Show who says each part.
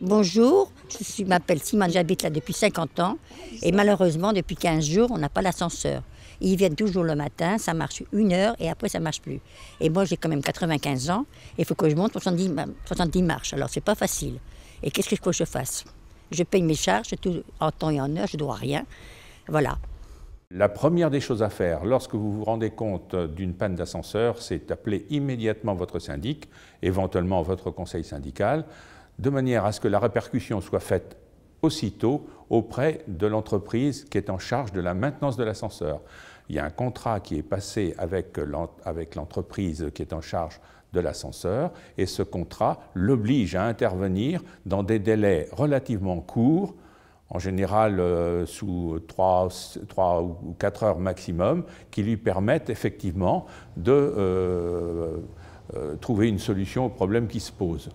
Speaker 1: Bonjour, je m'appelle Simone, j'habite là depuis 50 ans et malheureusement depuis 15 jours on n'a pas l'ascenseur. Ils viennent toujours le matin, ça marche une heure et après ça marche plus. Et moi j'ai quand même 95 ans et il faut que je monte 70, marches, alors ce n'est pas facile. Et qu'est-ce qu'il faut que je fasse Je paye mes charges tout, en temps et en heure, je ne dois rien. Voilà.
Speaker 2: La première des choses à faire lorsque vous vous rendez compte d'une panne d'ascenseur, c'est d'appeler immédiatement votre syndic, éventuellement votre conseil syndical de manière à ce que la répercussion soit faite aussitôt auprès de l'entreprise qui est en charge de la maintenance de l'ascenseur. Il y a un contrat qui est passé avec l'entreprise qui est en charge de l'ascenseur et ce contrat l'oblige à intervenir dans des délais relativement courts, en général euh, sous 3, ou 4 heures maximum, qui lui permettent effectivement de euh, euh, trouver une solution au problème qui se pose.